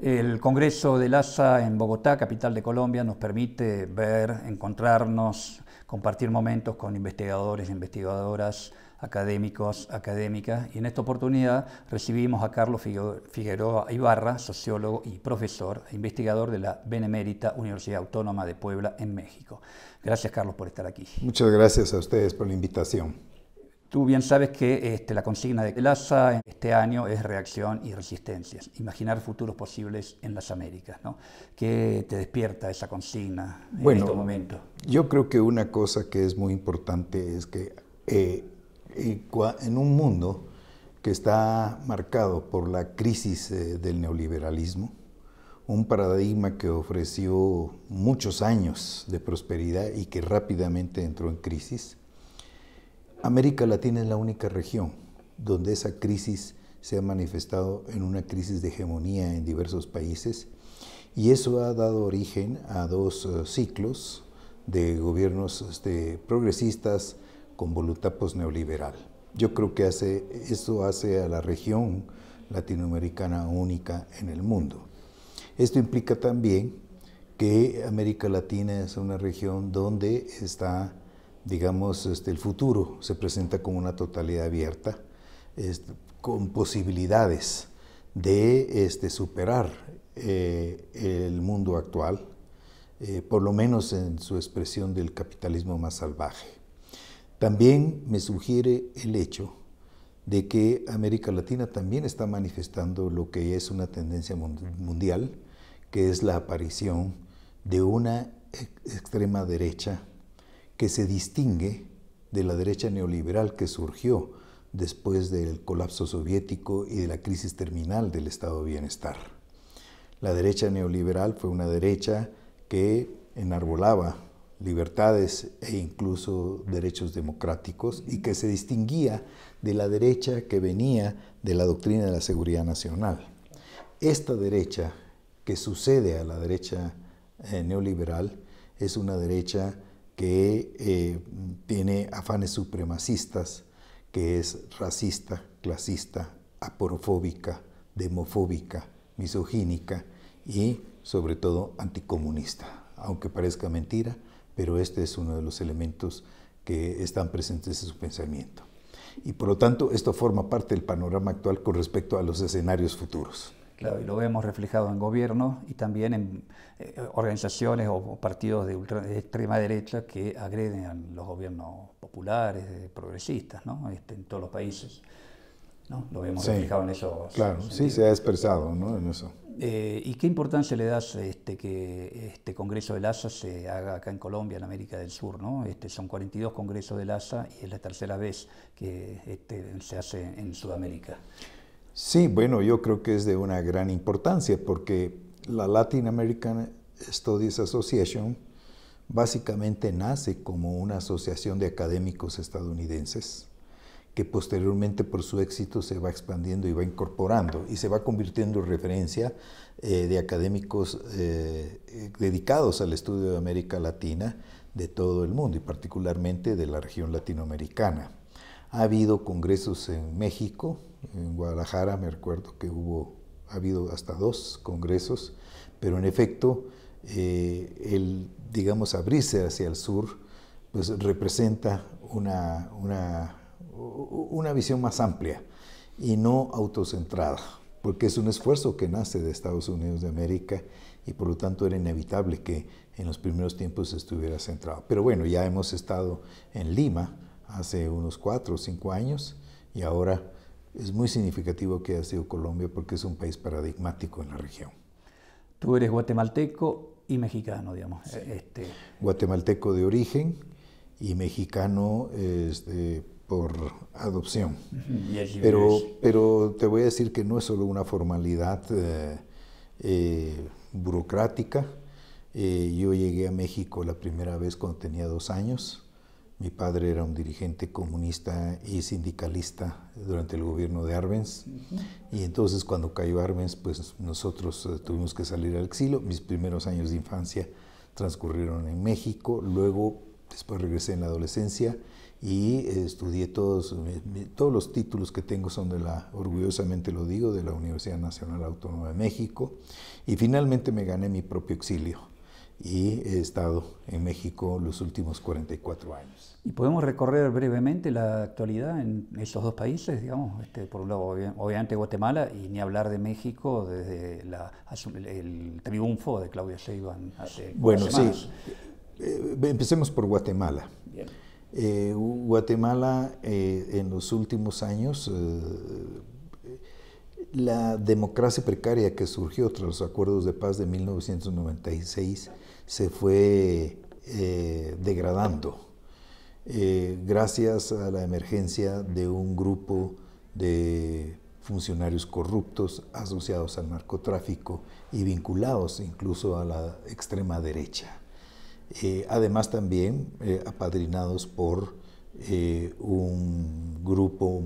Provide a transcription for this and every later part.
El Congreso de LASA en Bogotá, capital de Colombia, nos permite ver, encontrarnos, compartir momentos con investigadores, investigadoras, académicos, académicas. Y en esta oportunidad recibimos a Carlos Figueroa Ibarra, sociólogo y profesor e investigador de la Benemérita Universidad Autónoma de Puebla en México. Gracias, Carlos, por estar aquí. Muchas gracias a ustedes por la invitación. Tú bien sabes que este, la consigna de LASA este año es reacción y resistencias, imaginar futuros posibles en las Américas. ¿no? ¿Qué te despierta esa consigna en bueno, este momento? Yo creo que una cosa que es muy importante es que eh, en un mundo que está marcado por la crisis eh, del neoliberalismo, un paradigma que ofreció muchos años de prosperidad y que rápidamente entró en crisis, América Latina es la única región donde esa crisis se ha manifestado en una crisis de hegemonía en diversos países y eso ha dado origen a dos eh, ciclos de gobiernos este, progresistas con voluntad neoliberal. Yo creo que hace, eso hace a la región latinoamericana única en el mundo. Esto implica también que América Latina es una región donde está digamos, este, el futuro se presenta como una totalidad abierta, con posibilidades de este, superar eh, el mundo actual, eh, por lo menos en su expresión del capitalismo más salvaje. También me sugiere el hecho de que América Latina también está manifestando lo que es una tendencia mundial, que es la aparición de una extrema derecha que se distingue de la derecha neoliberal que surgió después del colapso soviético y de la crisis terminal del estado de bienestar. La derecha neoliberal fue una derecha que enarbolaba libertades e incluso derechos democráticos y que se distinguía de la derecha que venía de la doctrina de la seguridad nacional. Esta derecha que sucede a la derecha eh, neoliberal es una derecha que eh, tiene afanes supremacistas, que es racista, clasista, aporofóbica, demofóbica, misogínica y sobre todo anticomunista. Aunque parezca mentira, pero este es uno de los elementos que están presentes en su pensamiento. Y por lo tanto, esto forma parte del panorama actual con respecto a los escenarios futuros. Claro, y lo vemos reflejado en gobiernos y también en eh, organizaciones o partidos de, ultra, extrema derecha que agreden a los gobiernos populares, progresistas, este, en todos los países. Lo vemos reflejado en eso. Claro, sí, se ha expresado en eso. Eh, ¿Y qué importancia le das este, que este Congreso de ASA se haga acá en Colombia, en América del Sur? ¿no? Este, son 42 congresos de ASA y es la tercera vez que este, se hace en Sudamérica. Sí, bueno, yo creo que es de una gran importancia porque la Latin American Studies Association básicamente nace como una asociación de académicos estadounidenses que posteriormente por su éxito se va expandiendo y va incorporando y se va convirtiendo en referencia eh, de académicos eh, dedicados al estudio de América Latina de todo el mundo y particularmente de la región latinoamericana. Ha habido congresos en México, en Guadalajara me recuerdo que hubo, ha habido hasta dos congresos, pero en efecto eh, el, digamos, abrirse hacia el sur, pues representa una, una, una visión más amplia y no autocentrada, porque es un esfuerzo que nace de Estados Unidos de América y por lo tanto era inevitable que en los primeros tiempos estuviera centrado. Pero bueno, ya hemos estado en Lima hace unos cuatro o cinco años y ahora es muy significativo que haya sido Colombia porque es un país paradigmático en la región. Tú eres guatemalteco y mexicano, digamos. Este... Guatemalteco de origen y mexicano este, por adopción. Pero, pero te voy a decir que no es solo una formalidad eh, eh, burocrática. Eh, yo llegué a México la primera vez cuando tenía dos años mi padre era un dirigente comunista y sindicalista durante el gobierno de Arbenz. Y entonces cuando cayó Arbenz, pues nosotros eh, tuvimos que salir al exilio. Mis primeros años de infancia transcurrieron en México. Luego, después regresé en la adolescencia y eh, estudié todos, eh, todos los títulos que tengo son de la, orgullosamente lo digo, de la Universidad Nacional Autónoma de México. Y finalmente me gané mi propio exilio y he estado en México los últimos 44 años. ¿Y podemos recorrer brevemente la actualidad en esos dos países, digamos? Este, por un lado, obviamente Guatemala y ni hablar de México desde la, el triunfo de Claudia Sheinbaum hace Bueno, sí. Eh, eh, empecemos por Guatemala. Eh, Guatemala en los últimos años la democracia precaria que surgió tras los acuerdos de paz de 1996 se fue eh, degradando eh, gracias a la emergencia de un grupo de funcionarios corruptos asociados al narcotráfico y vinculados incluso a la extrema derecha. Eh, además también apadrinados por eh, un grupo,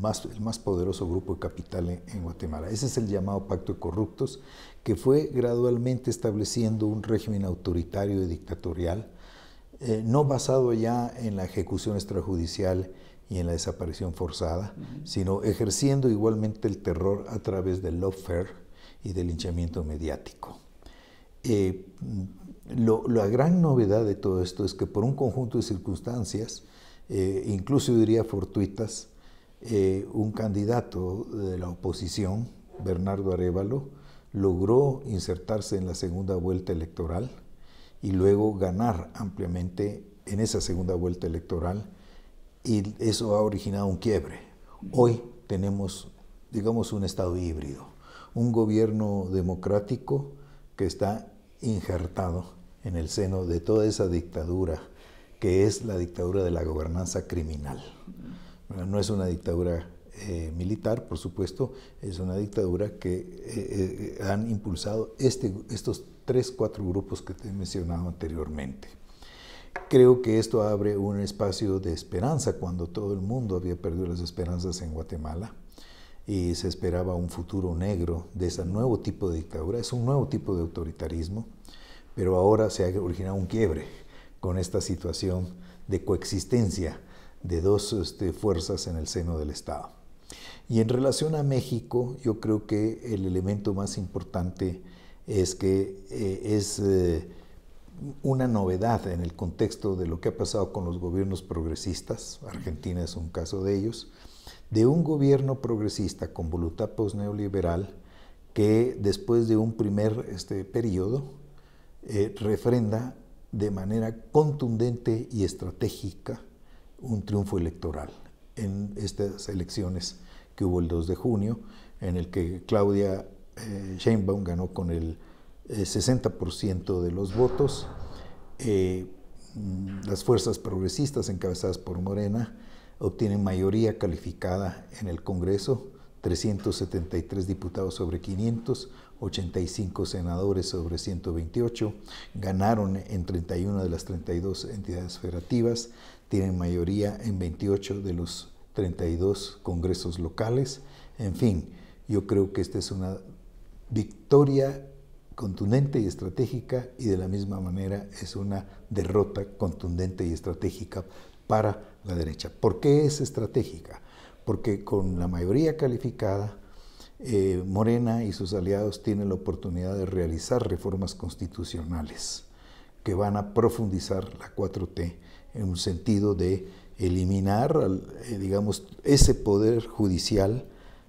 más, el más poderoso grupo de capital en, Guatemala. Ese es el llamado Pacto de Corruptos, que fue gradualmente estableciendo un régimen autoritario y dictatorial, eh, no basado ya en la ejecución extrajudicial y en la desaparición forzada, sino ejerciendo igualmente el terror a través del lawfare y del linchamiento mediático. Eh, lo, la gran novedad de todo esto es que por un conjunto de circunstancias, eh, incluso diría fortuitas, eh, un candidato de la oposición, Bernardo Arevalo, logró insertarse en la segunda vuelta electoral y luego ganar ampliamente en esa segunda vuelta electoral y eso ha originado un quiebre. Hoy tenemos, digamos, un Estado híbrido, un gobierno democrático que está injertado en el seno de toda esa dictadura que es la dictadura de la gobernanza criminal. No es una dictadura eh, militar, por supuesto, es una dictadura que eh, eh, han impulsado este, estos tres, cuatro grupos que te he mencionado anteriormente. Creo que esto abre un espacio de esperanza cuando todo el mundo había perdido las esperanzas en Guatemala y se esperaba un futuro negro de ese nuevo tipo de dictadura. Es un nuevo tipo de autoritarismo, pero ahora se ha originado un quiebre con esta situación de coexistencia de dos este, fuerzas en el seno del Estado. Y en relación a México, yo creo que el elemento más importante es que eh, es eh, una novedad en el contexto de lo que ha pasado con los gobiernos progresistas, Argentina es un caso de ellos, de un gobierno progresista con voluntad posneoliberal que después de un primer este, periodo eh, refrenda de manera contundente y estratégica un triunfo electoral en estas elecciones que hubo el 2 de junio, en el que Claudia eh, Sheinbaum ganó con el 60% eh, de los votos. Eh, mm, las fuerzas progresistas encabezadas por Morena obtienen mayoría calificada en el Congreso 373 diputados sobre 85 senadores sobre 128, ganaron en 31 de las 32 entidades federativas, tienen mayoría en 28 de los 32 congresos locales. En fin, yo creo que esta es una victoria contundente y estratégica y de la misma manera es una derrota contundente y estratégica para la derecha. ¿Por qué es estratégica? porque con la mayoría calificada, eh, Morena y sus aliados tienen la oportunidad de realizar reformas constitucionales que van a profundizar la 4T en un sentido de eliminar, eh, digamos, ese poder judicial,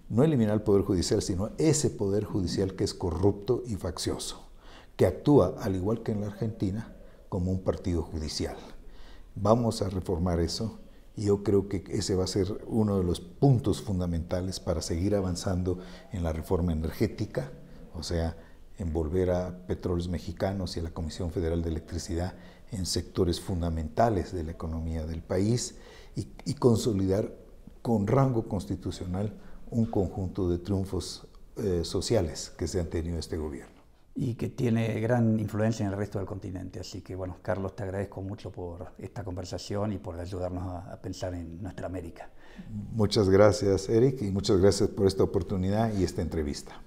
no eliminar el poder judicial, sino ese poder judicial que es corrupto y faccioso, que actúa, al igual que en la Argentina, como un partido judicial. Vamos a reformar eso yo creo que ese va a ser uno de los puntos fundamentales para seguir avanzando en la reforma energética, o sea, envolver a Petróleos Mexicanos y a la Comisión Federal de Electricidad en sectores fundamentales de la economía del país y, consolidar con rango constitucional un conjunto de triunfos eh, sociales que se han tenido este gobierno y que tiene gran influencia en el resto del continente. Así que bueno, Carlos, te agradezco mucho por esta conversación y por ayudarnos a, pensar en nuestra América. Muchas gracias, Eric, y muchas gracias por esta oportunidad y esta entrevista.